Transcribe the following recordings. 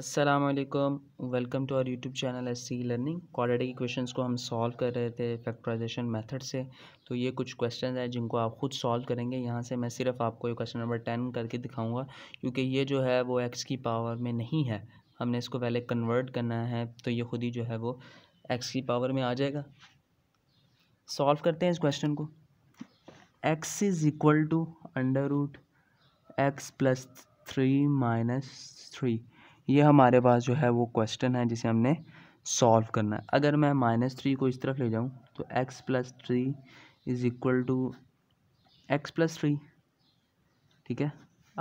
Aslam welcome to our YouTube channel S C learning quadratic equations को हम solve कर रहे थे फैक्टराइजेशन मेथड से तो ये कुछ क्वेश्चन हैं जिनको आप खुद सॉल्व करेंगे यहाँ से मैं सिर्फ आपको ये क्वेश्चन नंबर टेन करके दिखाऊंगा क्योंकि ये जो है वो एक्स की पावर में नहीं है हमने इसको पहले कन्वर्ट करना है तो ये खुद ही जो है वो एक्स की पावर में आ जाएगा सॉल्व करते हैं इस क्वेश्चन को x is equal to under root x plus three minus three ये हमारे पास जो है वो क्वेश्चन है जिसे हमने सॉल्व करना है अगर मैं माइनस थ्री को इस तरफ ले जाऊँ तो x plus three is equal to x plus three ठीक है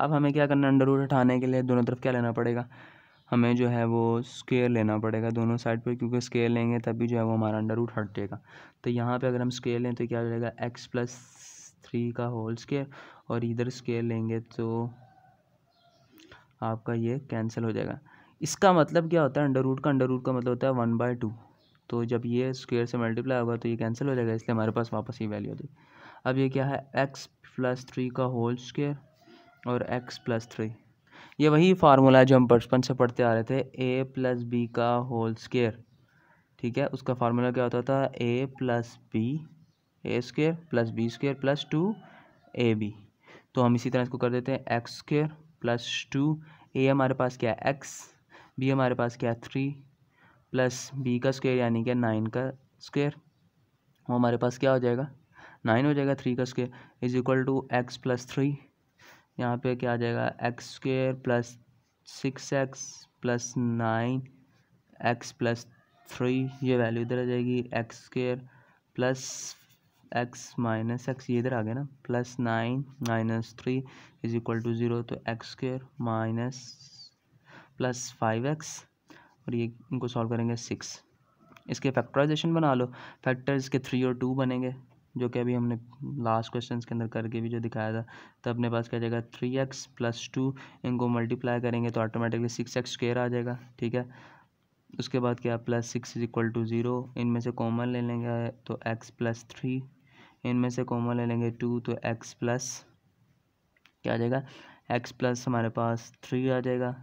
अब हमें क्या करना अंडर रूट हटाने के लिए दोनों तरफ क्या लेना पड़ेगा हमें जो है वो स्केयर लेना पड़ेगा दोनों साइड पे क्योंकि स्केयर लेंगे तभी जो है वो हमारा अंडर रूट हट जाएगा तो यहाँ पे अगर हम स्केयर लें तो क्या हो जाएगा एक्स प्लस थ्री का होल स्केयर और इधर स्केयर लेंगे तो आपका ये कैंसिल हो जाएगा इसका मतलब क्या होता है अंडर रूट का अंडर रूट का मतलब होता है वन बाय टू तो जब ये स्क्वेयर से मल्टीप्लाई होगा तो ये कैंसिल हो जाएगा इसलिए हमारे पास वापस ये वैल्यू होती अब ये क्या है एक्स प्लस थ्री का होल स्क्वेयर और एक्स प्लस थ्री ये वही फार्मूला है जो हम बचपन से पढ़ते आ रहे थे ए प्लस बी का होल स्केयर ठीक है उसका फार्मूला क्या होता था A plus B A square plus B square plus two A B तो हम इसी तरह इसको कर देते हैं x square plus two A हमारे पास क्या है एक्स बी हमारे पास क्या है थ्री प्लस बी का स्क्वायर यानी क्या नाइन का स्क्वायर वो हमारे पास क्या हो जाएगा नाइन हो जाएगा थ्री का square is equal to x plus three यहाँ पे क्या आ जाएगा x square plus six x plus nine x plus three ये वैल्यू इधर आ जाएगी x square plus x minus x ये इधर आ गया ना plus nine minus three is equal to zero तो x square minus plus five x और ये इनको सॉल्व करेंगे सिक्स इसके फैक्टराइजेशन बना लो फैक्टर्स के थ्री और टू बनेंगे जो कि अभी हमने लास्ट क्वेश्चन के अंदर करके भी जो दिखाया था तो अपने पास क्या जाएगा थ्री एक्स प्लस टू इनको मल्टीप्लाई करेंगे तो ऑटोमेटिकली सिक्स एक्स स्क्र आ जाएगा ठीक है उसके बाद क्या plus six is equal to zero इनमें से कॉमन ले लेंगे तो एक्स प्लस थ्री इनमें से कॉमन ले लेंगे टू तो एक्स प्लस क्या आ जाएगा एक्स प्लस हमारे पास थ्री आ जाएगा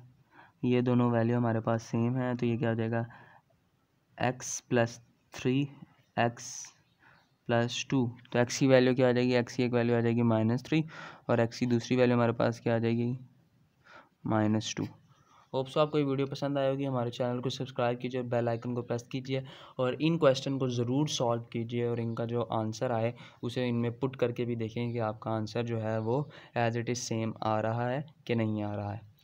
ये दोनों वैल्यू हमारे पास सेम है तो ये क्या हो जाएगा x plus three x plus two तो एक्स की वैल्यू क्या आ जाएगी एक्स की एक वैल्यू आ जाएगी माइनस थ्री और एक्स की दूसरी वैल्यू हमारे पास क्या आ जाएगी माइनस टू होप सो आपको ये वीडियो पसंद आई होगी हमारे चैनल को सब्सक्राइब कीजिए और बेल आइकन को प्रेस कीजिए और इन क्वेश्चन को ज़रूर सॉल्व कीजिए और इनका जो आंसर आए उसे इनमें पुट करके भी देखें कि आपका आंसर जो है वो एज इट इज़ सेम आ रहा है कि नहीं आ रहा है